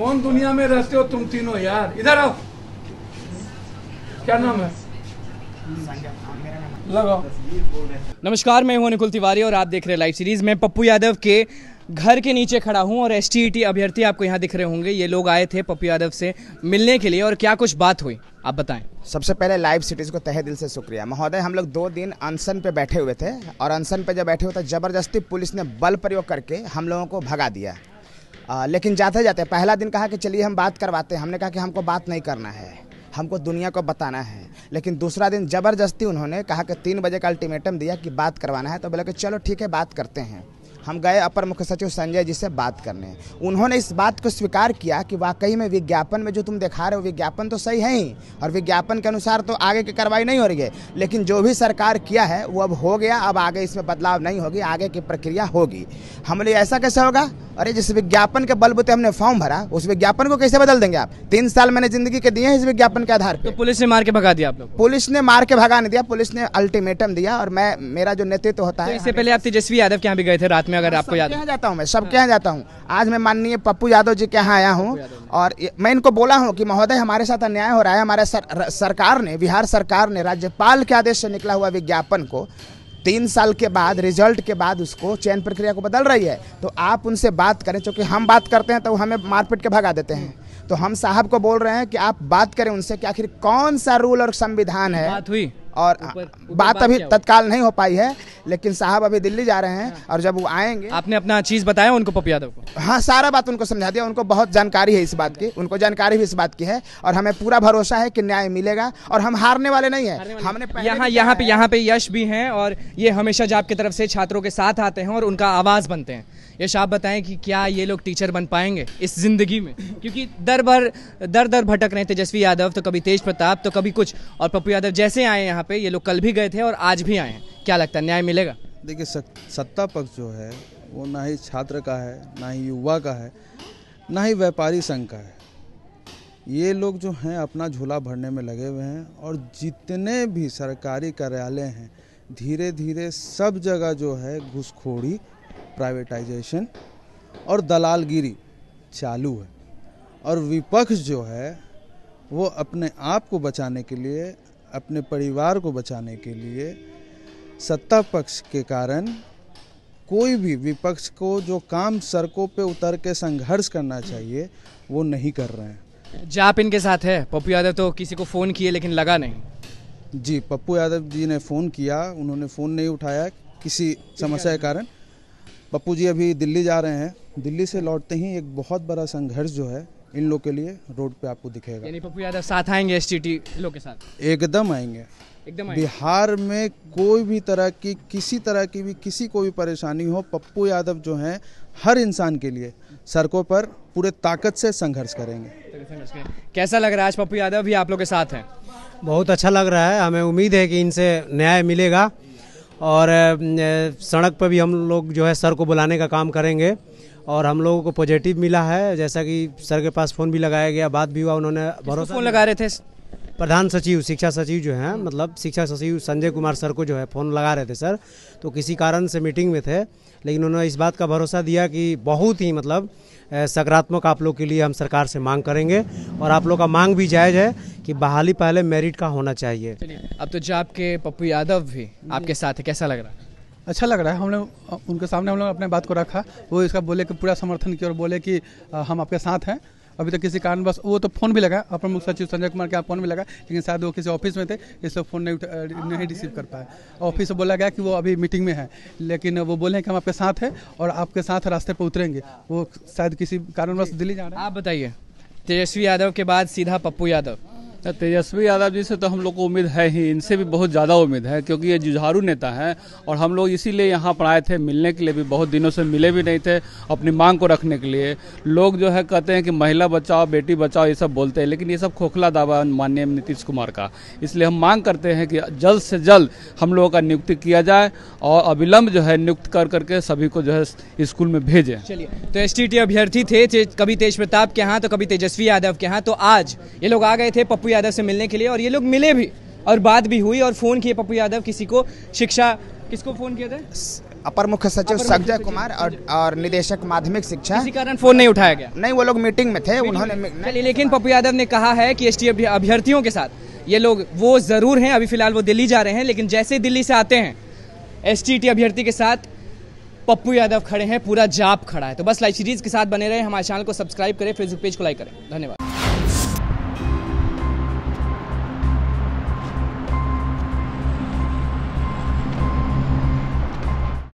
कौन दुनिया में रहते हो तुम तीनों यार इधर आओ क्या नाम है लगाओ नमस्कार मैं हूं निकुल तिवारी और आप देख रहे हैं लाइव सीरीज मैं पप्पू यादव के घर के नीचे खड़ा हूं और एस e अभ्यर्थी आपको यहाँ दिख रहे होंगे ये लोग आए थे पप्पू यादव से मिलने के लिए और क्या कुछ बात हुई आप बताएं सबसे पहले लाइव सिटीज़ को तहे दिल से शुक्रिया महोदय हम लोग दो दिन अनशन पे बैठे हुए थे और अनशन पे जब बैठे हुए थे जबरदस्ती पुलिस ने बल प्रयोग करके हम लोगों को भगा दिया आ, लेकिन जाते जाते पहला दिन कहा कि चलिए हम बात करवाते हैं हमने कहा कि हमको बात नहीं करना है हमको दुनिया को बताना है लेकिन दूसरा दिन ज़बरदस्ती उन्होंने कहा कि तीन बजे का अल्टीमेटम दिया कि बात करवाना है तो बोला कि चलो ठीक है बात करते हैं हम गए अपर मुख्य सचिव संजय जी से बात करने उन्होंने इस बात को स्वीकार किया कि वाकई में विज्ञापन में जो तुम दिखा रहे हो विज्ञापन तो सही है ही और विज्ञापन के अनुसार तो आगे की कार्रवाई नहीं हो रही है लेकिन जो भी सरकार किया है वो अब हो गया अब आगे इसमें बदलाव नहीं होगी आगे की प्रक्रिया होगी हम लोग ऐसा कैसे होगा अरे जिस विज्ञापन के बल बूते हमने फॉर्म भरा उस विज्ञापन को कैसे बदल देंगे आप तीन साल मैंने जिंदगी के दिए हैं इस विज्ञापन के आधार पर तो पुलिस ने मार के भगा दिया आप लोग पुलिस ने मार के भगा नहीं दिया पुलिस ने अल्टीमेटम दिया और मैं मेरा जो नेतृत्व तो होता तो है इससे पहले आप तेजस्वी यादव के यहाँ भी गए थे रात में अगर आपको याद जाता हूँ मैं सबके यहाँ जाता हूँ आज मैं माननीय पप्पू यादव जी के यहाँ आया हूँ और मैं इनको बोला हूँ कि महोदय हमारे साथ अन्याय हो रहा है हमारे सरकार ने बिहार सरकार ने राज्यपाल के आदेश से निकला हुआ विज्ञापन को तीन साल के बाद रिजल्ट के बाद उसको चयन प्रक्रिया को बदल रही है तो आप उनसे बात करें चूँकि हम बात करते हैं तो हमें मारपीट के भगा देते हैं तो हम साहब को बोल रहे हैं कि आप बात करें उनसे कि आखिर कौन सा रूल और संविधान है बात हुई और उपर, उपर बात अभी तत्काल नहीं हो पाई है लेकिन साहब अभी दिल्ली जा रहे हैं हाँ। और जब वो आएंगे आपने अपना चीज बताया उनको पप्पू यादव को हाँ सारा बात उनको समझा दिया उनको बहुत जानकारी है इस बात की उनको जानकारी भी इस बात की है और हमें पूरा भरोसा है कि न्याय मिलेगा और हम हारने वाले नहीं है हमने यहाँ यहाँ पे यहाँ पे यश भी है और ये हमेशा जब आपकी तरफ से छात्रों के साथ आते हैं और उनका आवाज बनते हैं यश आप बताएं कि क्या ये लोग टीचर बन पाएंगे इस ज़िंदगी में क्योंकि दर भर दर दर भटक रहे तेजस्वी यादव तो कभी तेज प्रताप तो कभी कुछ और पप्पू यादव जैसे आए यहाँ पे ये लोग कल भी गए थे और आज भी आए हैं क्या लगता है न्याय मिलेगा देखिए सत्ता पक्ष जो है वो ना ही छात्र का है ना ही युवा का है ना ही व्यापारी संघ का है ये लोग जो हैं अपना झूला भरने में लगे हुए हैं और जितने भी सरकारी कार्यालय हैं धीरे धीरे सब जगह जो है घुसखोरी प्राइवेटाइजेशन और दलालगिरी चालू है और विपक्ष जो है वो अपने आप को बचाने के लिए अपने परिवार को बचाने के लिए सत्ता पक्ष के कारण कोई भी विपक्ष को जो काम सड़कों पे उतर के संघर्ष करना चाहिए वो नहीं कर रहे हैं जाप इनके साथ है पप्पू यादव तो किसी को फ़ोन किए लेकिन लगा नहीं जी पप्पू यादव जी ने फ़ोन किया उन्होंने फ़ोन नहीं उठाया किसी समस्या के कारण पप्पू जी अभी दिल्ली जा रहे हैं दिल्ली से लौटते ही एक बहुत बड़ा संघर्ष जो है इन लोग के लिए रोड पे आपको दिखेगा यानी पप्पू यादव साथ आएंगे एस लोग के साथ एकदम आएंगे एकदम बिहार में कोई भी तरह की किसी तरह की भी किसी को भी परेशानी हो पप्पू यादव जो हैं हर इंसान के लिए सड़कों पर पूरे ताकत से संघर्ष करेंगे कैसा लग रहा है आज पप्पू यादव भी आप लोग के साथ हैं बहुत अच्छा लग रहा है हमें उम्मीद है कि इनसे न्याय मिलेगा और सड़क पर भी हम लोग जो है सर को बुलाने का काम करेंगे और हम लोगों को पॉजिटिव मिला है जैसा कि सर के पास फ़ोन भी लगाया गया बात भी हुआ उन्होंने भरोसा फोन लगा रहे थे प्रधान सचिव शिक्षा सचिव जो हैं मतलब शिक्षा सचिव संजय कुमार सर को जो है फ़ोन लगा रहे थे सर तो किसी कारण से मीटिंग में थे लेकिन उन्होंने इस बात का भरोसा दिया कि बहुत ही मतलब सकारात्मक आप लोग के लिए हम सरकार से मांग करेंगे और आप लोग का मांग भी जायज़ है कि बहाली पहले मेरिट का होना चाहिए अब तो जो आपके पप्पू यादव भी आपके साथ है कैसा लग रहा है अच्छा लग रहा है हमने उनके सामने हम लोग अपने बात को रखा वो इसका बोले कि पूरा समर्थन किया और बोले कि हम आपके साथ हैं अभी तक तो किसी कारण बस वो तो फोन भी लगा अपर मुख्य सचिव संजय कुमार के यहाँ फोन भी लगा लेकिन शायद वो किसी ऑफिस में थे इसलिए फ़ोन नहीं उठा नहीं रिसीव कर पाए ऑफिस से बोला गया कि वो अभी मीटिंग में है लेकिन वो बोले कि हम आपके साथ हैं और आपके साथ रास्ते पर उतरेंगे वो शायद किसी कारणवश दिल्ली जा रहे हैं आप बताइए तेजस्वी यादव के बाद सीधा पप्पू यादव तेजस्वी यादव जी से तो हम लोग को उम्मीद है ही इनसे भी बहुत ज़्यादा उम्मीद है क्योंकि ये जुझारू नेता हैं और हम लोग इसीलिए यहाँ पर आए थे मिलने के लिए भी बहुत दिनों से मिले भी नहीं थे अपनी मांग को रखने के लिए लोग जो है कहते हैं कि महिला बचाओ बेटी बचाओ ये सब बोलते हैं लेकिन ये सब खोखला दावा माननीय नीतीश कुमार का इसलिए हम मांग करते हैं कि जल्द से जल्द हम लोगों का नियुक्ति किया जाए और अविलंब जो है नियुक्त कर करके सभी को जो है स्कूल में भेजें चलिए तो एस अभ्यर्थी थे कभी तेज प्रताप के यहाँ तो कभी तेजस्वी यादव के यहाँ तो आज ये लोग आ गए थे पप्पू पप्पू यादव से मिलने के लिए और ये लोग मिले भी और बात भी हुई और फ़ोन किए पप्पू यादव किसी को शिक्षा किसको फ़ोन किया था अपर मुख्य सचिव संजय कुमार और और निदेशक माध्यमिक शिक्षा इसी कारण फोन नहीं उठाया गया नहीं वो लोग मीटिंग में थे उन्होंने लेकिन पप्पू यादव ने कहा है कि एस अभ्यर्थियों के साथ ये लोग वो ज़रूर हैं अभी फिलहाल वो दिल्ली जा रहे हैं लेकिन जैसे दिल्ली से आते हैं एस अभ्यर्थी के साथ पप्पू यादव खड़े हैं पूरा जाप खड़ा है तो बस लाइव सीरीज के साथ बने रहे हमारे चैनल को सब्सक्राइब करें फेसबुक पेज को लाइक करें धन्यवाद